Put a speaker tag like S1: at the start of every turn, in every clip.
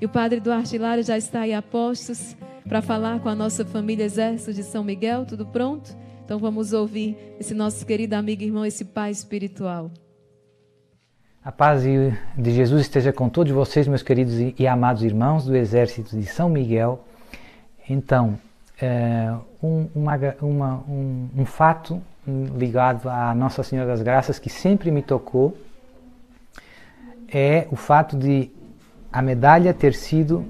S1: E o Padre Duarte Lara já está aí a postos para falar com a nossa família Exército de São Miguel. Tudo pronto? Então vamos ouvir esse nosso querido amigo e irmão, esse pai espiritual.
S2: A paz de Jesus esteja com todos vocês, meus queridos e amados irmãos do Exército de São Miguel. Então, é, um, uma, uma, um, um fato ligado à Nossa Senhora das Graças que sempre me tocou é o fato de a medalha ter sido, uh,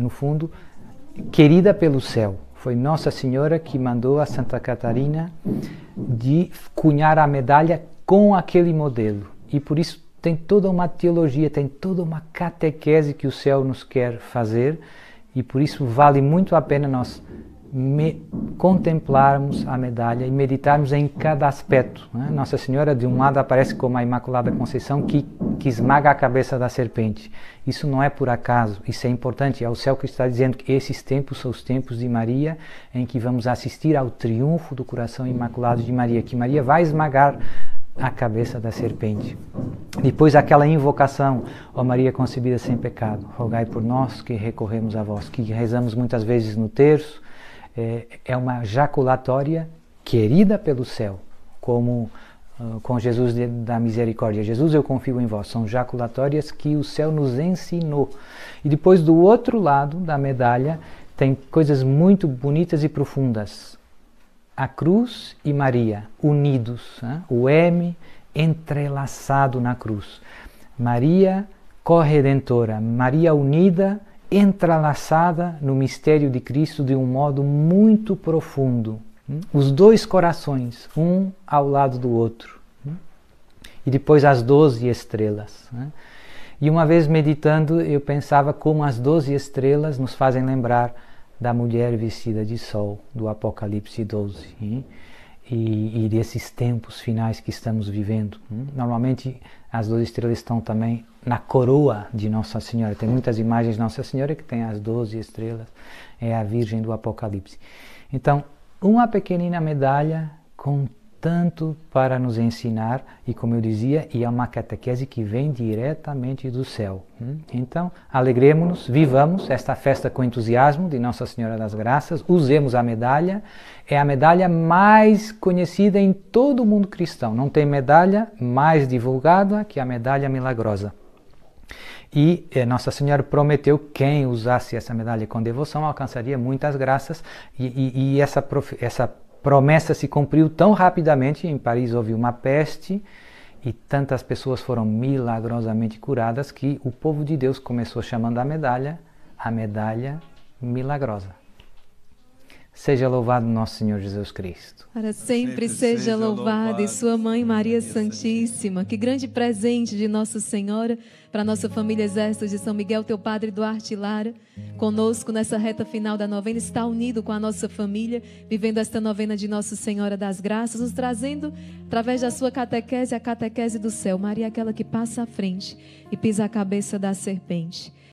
S2: no fundo, querida pelo céu. Foi Nossa Senhora que mandou a Santa Catarina de cunhar a medalha com aquele modelo. E por isso tem toda uma teologia, tem toda uma catequese que o céu nos quer fazer, e por isso vale muito a pena nós me, contemplarmos a medalha e meditarmos em cada aspecto. Né? Nossa Senhora, de um lado, aparece como a Imaculada Conceição que, que esmaga a cabeça da serpente. Isso não é por acaso, isso é importante. É o céu que está dizendo que esses tempos são os tempos de Maria, em que vamos assistir ao triunfo do coração imaculado de Maria, que Maria vai esmagar a cabeça da serpente. Depois aquela invocação, ó oh Maria concebida sem pecado, rogai por nós que recorremos a vós, que rezamos muitas vezes no terço, é, é, uma jaculatória querida pelo céu, como ah, com Jesus da misericórdia. Jesus, eu confio em vós. São jaculatórias que o céu nos ensinou. E depois do outro lado da medalha tem coisas muito bonitas e profundas. A cruz e Maria unidos, né? o M entrelaçado na cruz. Maria corredentora, Maria unida entrelaçada no mistério de Cristo de um modo muito profundo. Hum? Os dois corações, um ao lado do outro. Hum? E depois as doze estrelas. Né? E uma vez meditando, eu pensava como as doze estrelas nos fazem lembrar da mulher vestida de sol, do Apocalipse 12 e, e desses tempos finais que estamos vivendo. Hum? Normalmente as doze estrelas estão também na coroa de Nossa Senhora. Tem muitas imagens de Nossa Senhora que tem as doze estrelas, é a Virgem do Apocalipse. Então, uma pequenina medalha com tanto para nos ensinar e, como eu dizia, é uma catequese que vem diretamente do céu. Hum? Então, alegremos-nos, vivamos esta festa com entusiasmo de Nossa Senhora das Graças, usemos a medalha, é a medalha mais conhecida em todo o mundo cristão, não tem medalha mais divulgada que a medalha milagrosa. E eh, Nossa Senhora prometeu quem usasse essa medalha com devoção alcançaria muitas graças, e, e, e essa, prof, essa promessa se cumpriu tão rapidamente, em Paris houve uma peste e tantas pessoas foram milagrosamente curadas que o povo de Deus começou chamando a medalha a medalha milagrosa. Seja louvado nosso Senhor Jesus Cristo.
S1: Para sempre, sempre seja louvado e sua mãe Maria Santíssima. Que grande presente de Nossa Senhora para nossa família Exército de São Miguel, teu padre Duarte Lara. Conosco nessa reta final da novena, está unido com a nossa família, vivendo esta novena de Nossa Senhora das Graças, nos trazendo, através da sua catequese, a catequese do céu. Maria, é aquela que passa à frente e pisa a cabeça da serpente.